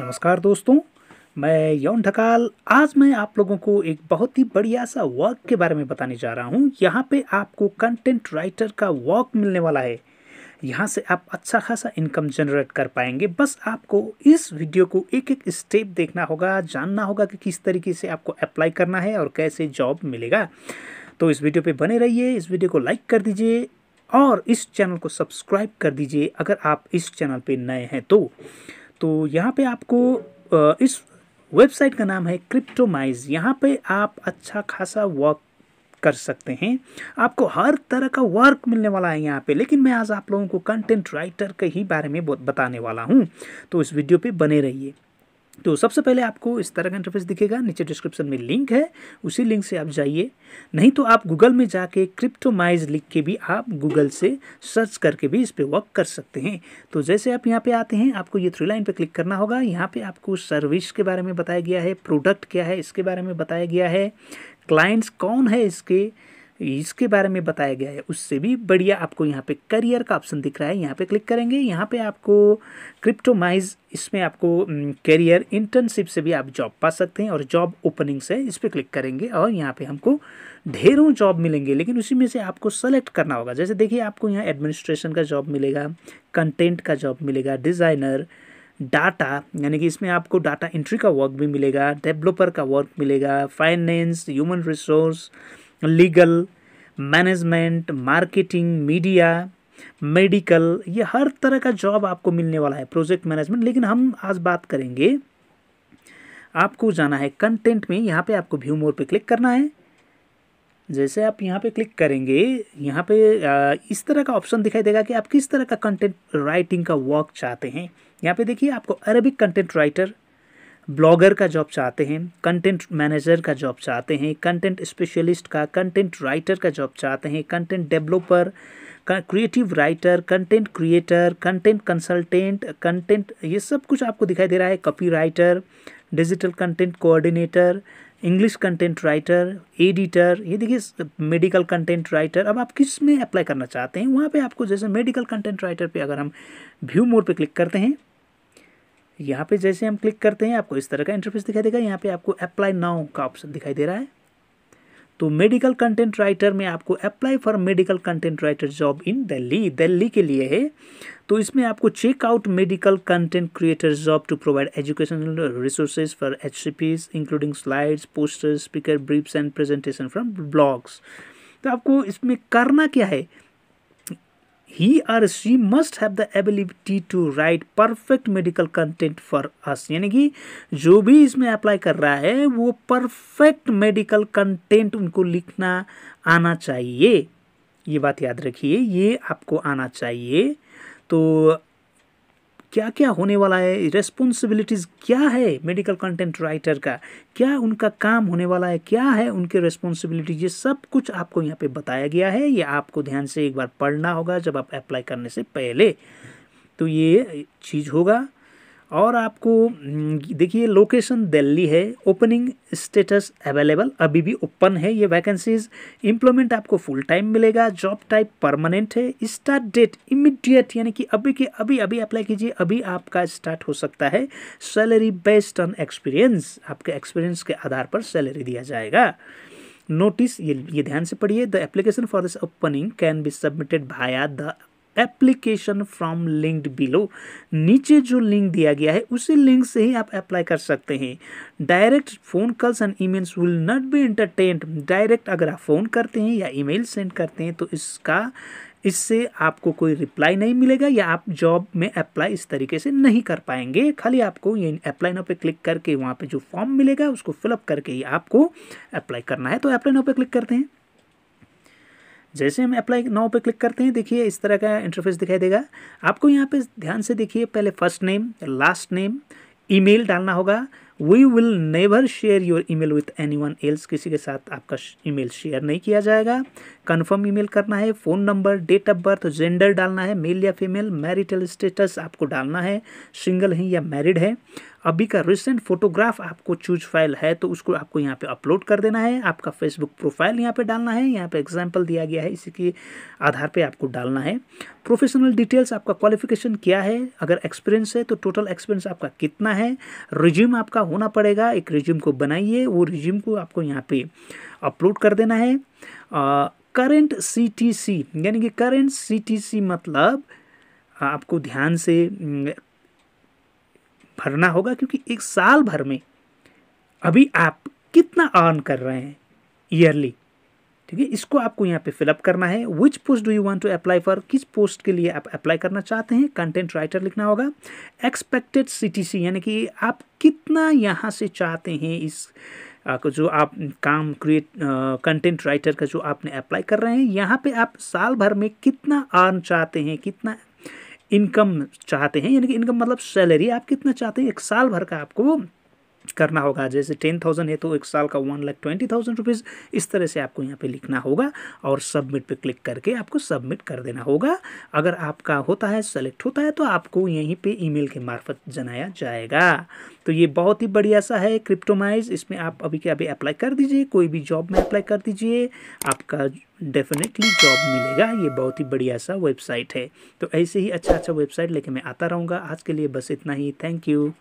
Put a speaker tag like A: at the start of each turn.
A: नमस्कार दोस्तों मैं यौन ढकाल आज मैं आप लोगों को एक बहुत ही बढ़िया सा वर्क के बारे में बताने जा रहा हूँ यहाँ पे आपको कंटेंट राइटर का वर्क मिलने वाला है यहाँ से आप अच्छा खासा इनकम जनरेट कर पाएंगे बस आपको इस वीडियो को एक एक स्टेप देखना होगा जानना होगा कि किस तरीके से आपको अप्लाई करना है और कैसे जॉब मिलेगा तो इस वीडियो पर बने रहिए इस वीडियो को लाइक कर दीजिए और इस चैनल को सब्सक्राइब कर दीजिए अगर आप इस चैनल पर नए हैं तो तो यहाँ पे आपको इस वेबसाइट का नाम है क्रिप्टोमाइज यहाँ पे आप अच्छा खासा वर्क कर सकते हैं आपको हर तरह का वर्क मिलने वाला है यहाँ पे लेकिन मैं आज आप लोगों को कंटेंट राइटर के ही बारे में बताने वाला हूँ तो इस वीडियो पे बने रहिए तो सबसे पहले आपको इस तरह का इंटरफेस दिखेगा नीचे डिस्क्रिप्शन में लिंक है उसी लिंक से आप जाइए नहीं तो आप गूगल में जाके क्रिप्टोमाइज लिख के भी आप गूगल से सर्च करके भी इस पर वर्क कर सकते हैं तो जैसे आप यहाँ पे आते हैं आपको ये थ्री लाइन पर क्लिक करना होगा यहाँ पे आपको सर्विस के बारे में बताया गया है प्रोडक्ट क्या है इसके बारे में बताया गया है क्लाइंट्स कौन है इसके इसके बारे में बताया गया है उससे भी बढ़िया आपको यहाँ पे करियर का ऑप्शन दिख रहा है यहाँ पे क्लिक करेंगे यहाँ पे आपको क्रिप्टोमाइज इसमें आपको करियर इंटर्नशिप से भी आप जॉब पा सकते हैं और जॉब ओपनिंग्स है इस पर क्लिक करेंगे और यहाँ पे हमको ढेरों जॉब मिलेंगे लेकिन उसी में से आपको सेलेक्ट करना होगा जैसे देखिए आपको यहाँ एडमिनिस्ट्रेशन का जॉब मिलेगा कंटेंट का जॉब मिलेगा डिज़ाइनर डाटा यानी कि इसमें आपको डाटा एंट्री का वर्क भी मिलेगा डेवलपर का वर्क मिलेगा finance human resource legal management marketing media medical ये हर तरह का जॉब आपको मिलने वाला है प्रोजेक्ट मैनेजमेंट लेकिन हम आज बात करेंगे आपको जाना है कंटेंट में यहाँ पे आपको व्यू मोर पे क्लिक करना है जैसे आप यहाँ पे क्लिक करेंगे यहाँ पे इस तरह का ऑप्शन दिखाई देगा कि आप किस तरह का कंटेंट राइटिंग का वर्क चाहते हैं यहाँ पे देखिए आपको अरबिक कंटेंट राइटर ब्लॉगर का जॉब चाहते हैं कंटेंट मैनेजर का जॉब चाहते हैं कंटेंट स्पेशलिस्ट का कंटेंट राइटर का जॉब चाहते हैं content developer creative writer content creator content consultant content ये सब कुछ आपको दिखाई दे रहा है copy writer digital content coordinator English content writer editor ये देखिए मेडिकल कंटेंट राइटर अब आप किस में अप्लाई करना चाहते हैं वहाँ पे आपको जैसे मेडिकल कंटेंट राइटर पे अगर हम व्यू मोड पे क्लिक करते हैं यहाँ पे जैसे हम क्लिक करते हैं आपको इस तरह का इंटरफेस दिखाई देगा यहाँ पे आपको अप्लाई नाउ का ऑप्शन दिखाई दे रहा है तो मेडिकल कंटेंट राइटर में आपको apply for medical content writer job in Delhi Delhi के लिए है तो इसमें आपको checkout medical content creator job to provide educational resources for H C including slides posters speaker briefs and presentation from blogs तो आपको इसमें करना क्या है ही और she must have the ability to write perfect medical content for us यानी कि जो भी इसमें अप्लाई कर रहा है वो परफेक्ट मेडिकल कंटेंट उनको लिखना आना चाहिए ये बात याद रखिए ये आपको आना चाहिए तो क्या क्या होने वाला है रेस्पॉन्सिबिलिटीज़ क्या है मेडिकल कंटेंट राइटर का क्या उनका काम होने वाला है क्या है उनके रेस्पॉन्सिबिलिटी ये सब कुछ आपको यहाँ पे बताया गया है ये आपको ध्यान से एक बार पढ़ना होगा जब आप अप्लाई करने से पहले तो ये चीज़ होगा और आपको हम्म, देखिए लोकेशन दिल्ली है ओपनिंग स्टेटस अवेलेबल अभी भी ओपन है ये वैकेंसीज इम्प्लॉयमेंट आपको फुल टाइम मिलेगा जॉब टाइप परमानेंट है स्टार्ट डेट इमिडिएट यानी कि अभी के अभी अभी अप्लाई कीजिए अभी आपका स्टार्ट हो सकता है सैलरी बेस्ड ऑन एक्सपीरियंस आपके एक्सपीरियंस के आधार पर सैलरी दिया जाएगा नोटिस ये ये ध्यान से पढ़िए the application for this opening can be submitted via the application from linked below नीचे जो लिंक दिया गया है उसी लिंक से ही आप अप्लाई कर सकते हैं direct phone calls and emails will not be entertain direct अगर आप फ़ोन करते हैं या ईमेल सेंड करते हैं तो इसका इससे आपको कोई रिप्लाई नहीं मिलेगा या आप जॉब में अप्लाई इस तरीके से नहीं कर पाएंगे खाली आपको ये अप्लाई नाउ पे क्लिक करके वहाँ पे जो फॉर्म मिलेगा उसको फिलअप करके ही आपको अप्लाई करना है तो अप्लाई नाउ पे क्लिक करते हैं जैसे हम अप्लाई नाउ पे क्लिक करते हैं देखिए इस तरह का इंटरफेस दिखाई देगा आपको यहाँ पे ध्यान से देखिए पहले first name last name email डालना होगा we will never share your email with anyone else किसी के साथ आपका ईमेल शेयर नहीं किया जाएगा कंफर्म ईमेल करना है phone number date of birth gender डालना है मेल या फीमेल मैरिटल स्टेटस आपको डालना है सिंगल हैं या मैरिड है अभी का रिसेंट फोटोग्राफ आपको चूज फाइल है तो उसको आपको यहाँ पे अपलोड कर देना है आपका फेसबुक प्रोफाइल यहाँ पे डालना है यहाँ पे एग्जांपल दिया गया है इसी के आधार पे आपको डालना है प्रोफेशनल डिटेल्स आपका क्वालिफिकेशन क्या है अगर एक्सपीरियंस है तो टोटल एक्सपीरियंस आपका कितना है रिज्यूम आपका होना पड़ेगा एक रिज्यूम को बनाइए वो रिज्यूम को आपको यहाँ पर अपलोड कर देना है करेंट सीटीसी यानी कि करेंट सीटीसी मतलब आपको ध्यान से भरना होगा क्योंकि एक साल भर में अभी आप कितना अर्न कर रहे हैं ईयरली ठीक है इसको आपको यहाँ पे फिलअप करना है which post do you want to apply for किस पोस्ट के लिए आप अप्लाई करना चाहते हैं कंटेंट राइटर लिखना होगा एक्सपेक्टेड सी यानी कि आप कितना यहाँ से चाहते हैं इस का जो आप काम क्रिएट कंटेंट राइटर का जो आपने अप्लाई कर रहे हैं यहाँ पे आप साल भर में कितना अर्न चाहते हैं कितना इनकम चाहते हैं यानी कि इनकम मतलब सैलरी आप कितना चाहते हैं एक साल भर का आपको करना होगा जैसे टेन थाउजेंड है तो एक साल का one lakh twenty thousand rupees इस तरह से आपको यहाँ पे लिखना होगा और सबमिट पे क्लिक करके आपको सबमिट कर देना होगा अगर आपका होता है सेलेक्ट होता है तो आपको यहीं पे ईमेल के मार्फत जनाया जाएगा तो ये बहुत ही बढ़िया सा है क्रिप्टोमाइज इसमें आप अभी के अभी अप्लाई कर दीजिए कोई भी जॉब में अप्लाई कर दीजिए आपका डेफिनेटली जॉब मिलेगा ये बहुत ही बढ़िया सा वेबसाइट है तो ऐसे ही अच्छा अच्छा वेबसाइट लेके मैं आता रहूँगा आज के लिए बस इतना ही थैंक यू